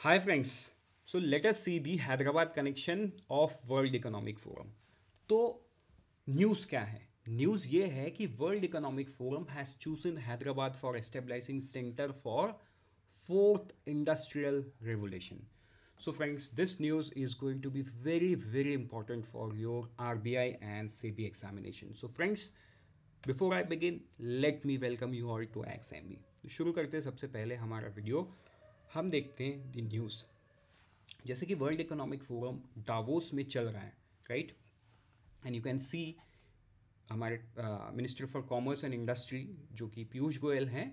High friends so let us see the Hyderabad connection of World economic Forum तो news क्या है news ये है कि World economic Forum has in Hyderabad for establishing centre for fourth industrial revolution so friends this news is going to be very very important for your R B I and C B examination so friends before I begin let me welcome you all to X M B शुरू करते सबसे पहले हमारा video हम देखते हैं the news जैसे कि वर्ल्ड इकोनॉमिक फोरम डावोस में चल रहा है right and you can see हमारे minister for commerce and industry जो कि पीयूष गोयल हैं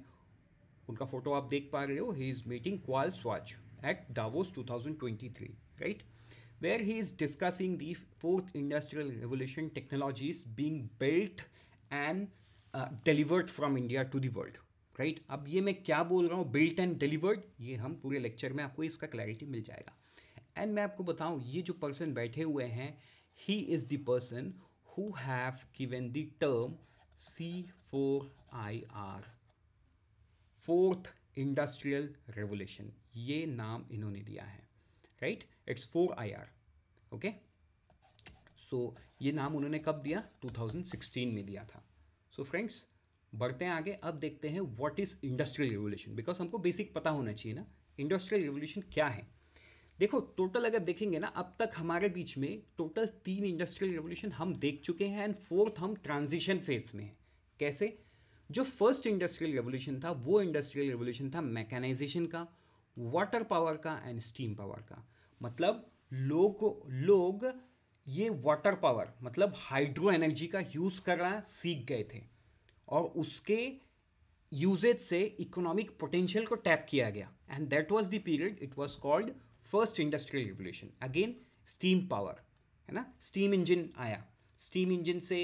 उनका फोटो आप देख पा रहे हो ही इज़ मीटिंग क्वाल स्वाच at Davos 2023 right where he is discussing the fourth industrial revolution technologies being built and delivered from India to to the right right? अब ये मैं क्या बोल रहा हूँ बिल्ट एंड डिलीवर्ड ये हम पूरे लेक्चर में आपको इसका क्लैरिटी मिल जाएगा एंड मैं आपको बताऊँ ये जो पर्सन बैठे हुए हैं he is the person who have given the term C four I R fourth industrial revolution ये नाम इन्होंने दिया है right it's four I R okay so ये नाम उन्होंने कब दिया 2016 में दिया था सो so फ्रेंड्स बढ़ते हैं आगे अब देखते हैं what is industrial revolution because हमको बेसिक पता होना चाहिए ना इंडस्ट्रियल रिवोल्यूशन क्या है देखो टोटल अगर देखेंगे ना अब तक हमारे बीच में टोटल तीन इंडस्ट्रियल रेवोल्यूशन हम देख चुके हैं एंड फोर्थ हम ट्रांजिशन फेज में हैं कैसे जो फर्स्ट इंडस्ट्रियल रेवोल्यूशन था वो इंडस्ट्रियल रेवोल्यूशन था मैकेनाइजेशन का वाटर पावर का एंड स्टीम पावर का मतलब लोग लोग ये वाटर पावर मतलब हाइड्रो एनर्जी का यूज़ करना सीख गए थे और उसके यूजेज से इकोनॉमिक पोटेंशियल को टैप किया गया and that was the period it was called first industrial revolution again steam power है ना स्टीम इंजन आया स्टीम इंजन से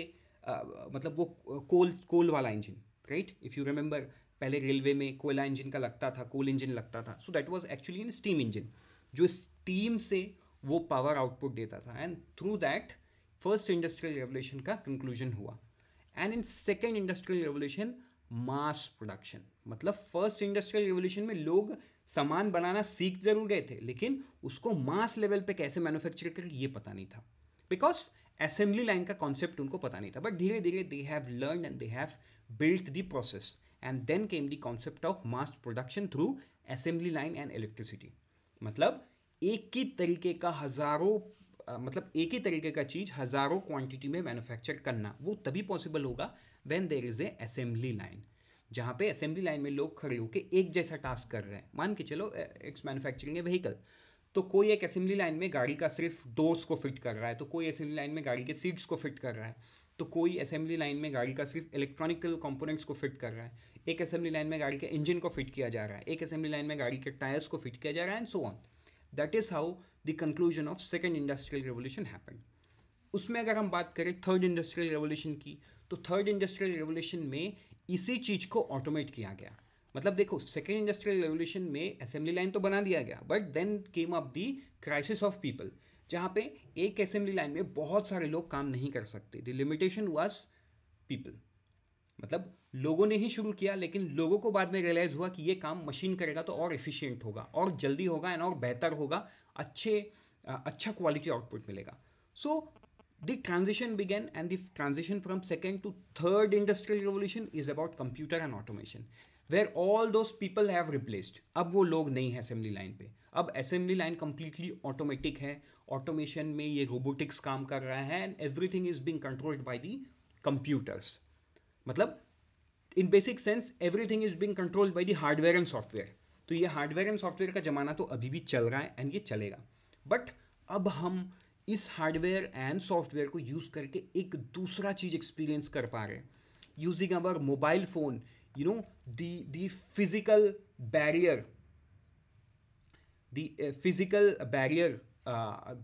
आ, मतलब वो कोल कोल वाला engine right if you remember पहले रेलवे में कोयला इंजन का लगता था कोल इंजन लगता था so that was actually in steam engine जो स्टीम से वो पावर आउटपुट देता था and through that first industrial revolution का कंक्लूजन हुआ and in second industrial revolution mass production मतलब फर्स्ट इंडस्ट्रियल रेवोल्यूशन में लोग सामान बनाना सीख जरूर गए थे लेकिन उसको मास लेवल पे कैसे मैन्युफैक्चर कर ये पता नहीं था बिकॉज असेंबली लाइन का कॉन्सेप्ट उनको पता नहीं था बट धीरे धीरे they have learn and they have built the process and then came the concept of mass production through assembly line and electricity मतलब एक ही तरीके का हजारों मतलब एक ही तरीके का चीज़ हज़ारों क्वांटिटी में मैन्युफैक्चर करना वो तभी पॉसिबल होगा when there is a assembly line जहाँ पे असेंबली लाइन में लोग खड़े होकर एक जैसा टास्क कर रहे हैं मान के चलो इट्स मैनुफैक्चरिंग ए व्हीकल तो कोई एक असेंबली लाइन में गाड़ी का सिर्फ डोर्स को फिट कर रहा है तो कोई असेंबली लाइन में गाड़ी के सीट्स को फिट कर रहा है तो कोई असेंबली लाइन में गाड़ी का सिर्फ इलेक्ट्रॉनिकल कंपोनेंट्स को फिट कर रहा है एक असेंबली लाइन में गाड़ी के इंजन को फिट किया जा रहा है एक असेंबली लाइन में गाड़ी के टायर्स को फिट किया जा रहा है and so on that is how the conclusion of second industrial revolution happen उसमें अगर हम बात करें थर्ड इंडस्ट्रियल रेवोल्यूशन की तो थर्ड इंडस्ट्रियल रेवोल्यूशन में इसी चीज़ को ऑटोमेट किया गया मतलब देखो सेकेंड इंडस्ट्रियल रेवोल्यूशन में असेंबली लाइन तो बना दिया गया but then came up the crisis of people जहाँ पे एक असेंबली लाइन में बहुत सारे लोग काम नहीं कर सकते द लिमिटेशन वॉज पीपल मतलब लोगों ने ही शुरू किया लेकिन लोगों को बाद में रियलाइज़ हुआ कि ये काम मशीन करेगा तो और एफिशिएंट होगा और जल्दी होगा एंड और बेहतर होगा अच्छे अच्छा क्वालिटी आउटपुट मिलेगा so the transition began and the transition from second to third industrial revolution is about computer and automation where all those people have replaced अब वो लोग नहीं हैं असेंबली लाइन पे अब असेंबली लाइन कंप्लीटली ऑटोमेटिक है automation में ये रोबोटिक्स काम कर रहा है and everything is being controlled by the computers मतलब in basic sense everything is being controlled by the hardware and software तो ये हार्डवेयर एंड सॉफ्टवेयर का ज़माना तो अभी भी चल रहा है एंड ये चलेगा बट अब हम इस हार्डवेयर एंड सॉफ्टवेयर को यूज़ करके एक दूसरा चीज़ एक्सपीरियंस कर पा रहे हैं using our mobile phone you know the physical barrier the physical barrier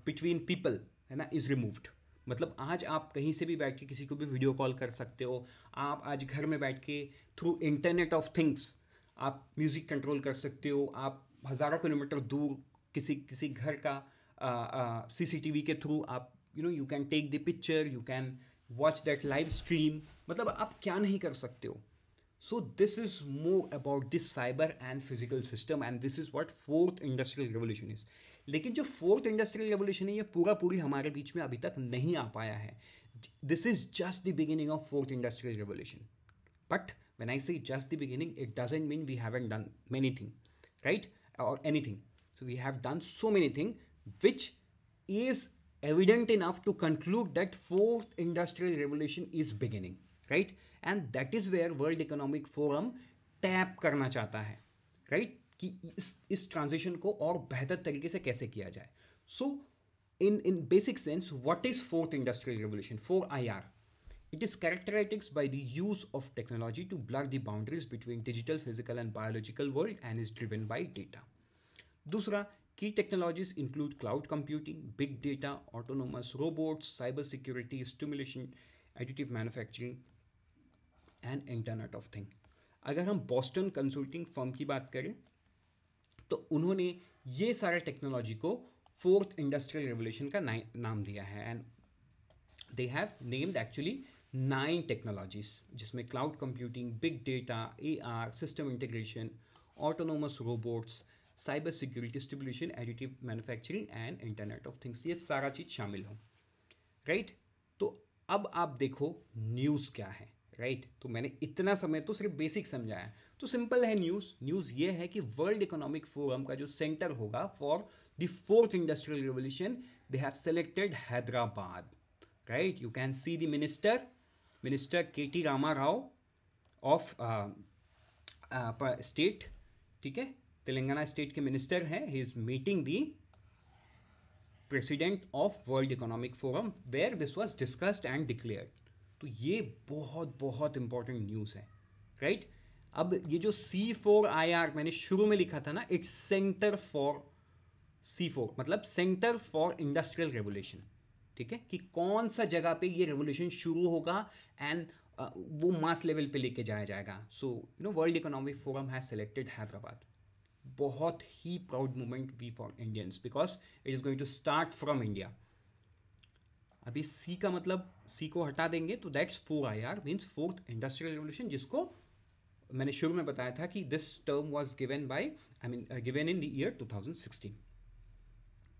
between people है ना इज़ रिमूव्ड मतलब आज आप कहीं से भी बैठ के किसी को भी वीडियो कॉल कर सकते हो आप आज घर में बैठ के थ्रू इंटरनेट ऑफ थिंग्स आप म्यूज़िक कंट्रोल कर सकते हो आप हज़ारों किलोमीटर दूर किसी किसी घर का सीसीटीवी के थ्रू आप you know you can take the picture you can watch that live stream मतलब आप क्या नहीं कर सकते हो so this is more about this cyber and physical system and this is what fourth industrial revolution is लेकिन जो fourth industrial revolution है ये पूरा पूरी हमारे बीच में अभी तक नहीं आ पाया है this is just the beginning of fourth industrial revolution but when I see just the beginning it doesn't mean we have and done many thing right और anything so we have done so many thing which is evident enough to conclude that fourth industrial revolution is beginning right and that is where World economic Forum tap करना चाहता है right right? कि इस इस transition को और बेहतर तरीके से कैसे किया जाए so in in basic sense what is fourth industrial revolution four I R it is characterized by the use of technology to block the boundaries between digital physical and biological world and is driven by data दूसरा की technologies include cloud computing big data autonomous robots cyber security stimulation additive manufacturing and internet of thing अगर हम Boston consulting firm की बात करें तो उन्होंने ये सारे टेक्नोलॉजी को फोर्थ इंडस्ट्रियल रेवोल्यूशन का नाम दिया है and they have named actually nine technologies जिसमें cloud computing big data A R system integration autonomous robots cyber security distribution additive manufacturing and internet of things ये सारा चीज़ शामिल हो राइट right? तो अब आप देखो न्यूज़ क्या है राइट right? तो मैंने इतना समय तो सिर्फ बेसिक समझाया तो सिंपल है न्यूज़ न्यूज़ ये है कि वर्ल्ड इकोनॉमिक फोरम का जो सेंटर होगा for the fourth industrial revolution they have selected Hyderabad right you can see the minister minister के T Rama Rao of state ठीक है तेलंगाना स्टेट के मिनिस्टर हैं he is meeting the president of World economic forum where this was discussed and declare तो ये बहुत बहुत important news है राइट right? अब ये जो सी फोर आई आर मैंने शुरू में लिखा था ना it's centre for C four मतलब सेंटर फॉर इंडस्ट्रियल रेवोल्यूशन ठीक है कि कौन सा जगह पे ये रेवोल्यूशन शुरू होगा एंड uh, वो मास लेवल पे लेके जाया जाएगा so you know world economic forum has selected Hyderabad बहुत ही proud moment we for Indians because it is going to start from India अभी सी का मतलब सी को हटा देंगे तो that's four I R means fourth industrial revolution जिसको मैंने शुरू में बताया था कि this term was given by I mean given in the year sixteen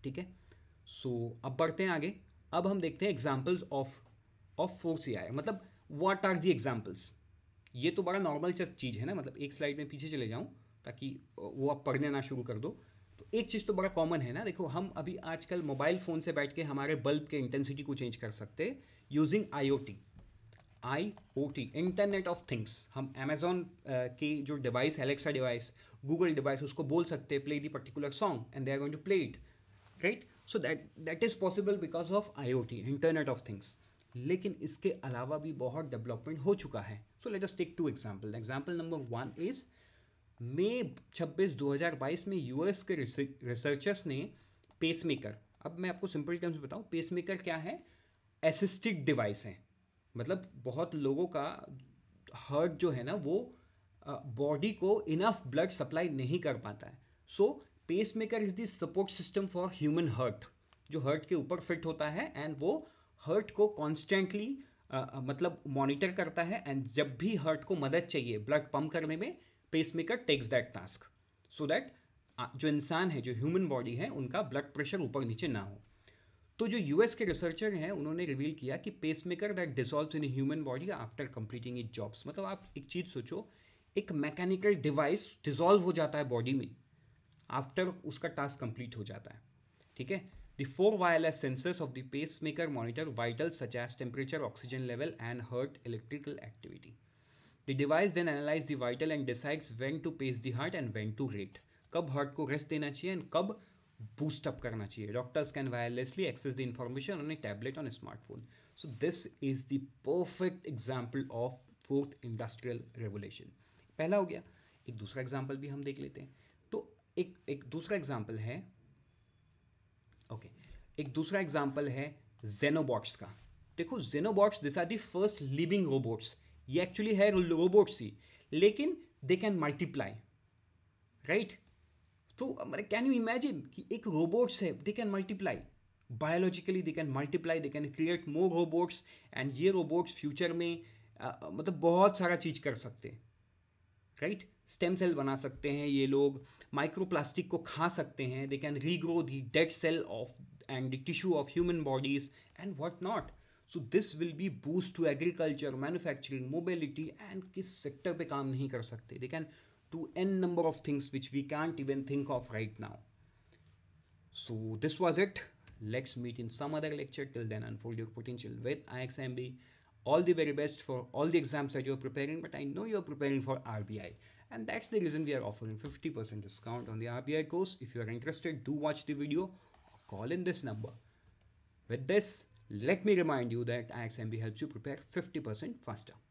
ठीक है सो so, अब बढ़ते हैं आगे अब हम देखते हैं examples of of four C I मतलब वाट आर दी एग्जाम्पल्स ये तो बड़ा नॉर्मल चीज़ है ना मतलब एक स्लाइड में पीछे चले जाऊँ ताकि uh, वो आप पढ़ने ना शुरू कर दो तो एक चीज़ तो बड़ा कॉमन है ना देखो हम अभी आजकल मोबाइल फ़ोन से बैठ के हमारे बल्ब के इंटेंसिटी को चेंज कर सकते using I I O T internet of things हम अमेजोन uh, की जो डिवाइस है एलेक्सा डिवाइस गूगल डिवाइस उसको बोल सकते play the particular song and they are going to play it right so that that is possible because of I O T internet of things लेकिन इसके अलावा भी बहुत डेवलपमेंट हो चुका है so let us take two example example number one is May छब्बीस दो हज़ार बाईस में यूएस के रिसर्चर्स ने पेसमेकर अब मैं आपको सिंपल टर्म्स पेस पेसमेकर क्या है असिस्टिड डिवाइस है मतलब बहुत लोगों का हर्ट जो है ना वो बॉडी को इनफ ब्लड सप्लाई नहीं कर पाता है so pacemaker is the support system for human heart जो हर्ट के ऊपर फिट होता है एंड वो हर्ट को कॉन्स्टेंटली मतलब मॉनिटर करता है एंड जब भी हर्ट को मदद चाहिए ब्लड पम्प करने में pacemaker takes that task so that जो इंसान है जो ह्यूमन बॉडी है उनका ब्लड प्रेशर ऊपर नीचे ना हो तो जो यूएस के रिसर्चर हैं उन्होंने रिवील किया कि pacemaker that dissolve in human body after completing it jobs मतलब आप एक चीज सोचो एक मैकेनिकल डिवाइस डिसॉल्व हो जाता है बॉडी में आफ्टर उसका टास्क कंप्लीट हो जाता है ठीक है the four wireless sensors of the pacemaker monitor vital such as temperature oxygen level and heart electrical activity the device then analyze the vital and decides when to pace the heart and when to rate कब heart को rest देना चाहिए एंड कब boost up करना चाहिए doctors can wirelessly access the information on a tablet on smartphone so this is the perfect example of fourth industrial revolution पहला हो गया एक दूसरा एग्जाम्पल भी हम देख लेते हैं तो एक एक दूसरा एग्जाम्पल है ओके okay, एक दूसरा एग्जाम्पल है जेनोबॉट्स का देखो xenobots this are the first living robots ये एक्चुअली है रोबोट्स ही लेकिन दे कैन मल्टीप्लाई राइट तो कैन यू इमेजिन कि एक रोबोट्स है they can multiply biologically they can multiply they can create more robots and ये रोबोट्स फ्यूचर में आ, मतलब बहुत सारा चीज़ कर सकते हैं राइट स्टेम सेल बना सकते हैं ये लोग माइक्रोप्लास्टिक को खा सकते हैं they can regrow the dead cell of and the tissue of human bodies and what not so this will be boost to agriculture manufacturing mobility and किस सेक्टर पे काम नहीं कर सकते they can to n number of things which we can't even think of right now. So this was it. Let's meet in some other lecture. Till then, unfold your potential with IXMB. All the very best for all the exams that you're preparing, but I know you're preparing for RBI. And that's the reason we are offering 50% discount on the RBI course. If you are interested, do watch the video or call in this number. With this, let me remind you that IXMB helps you prepare 50% faster.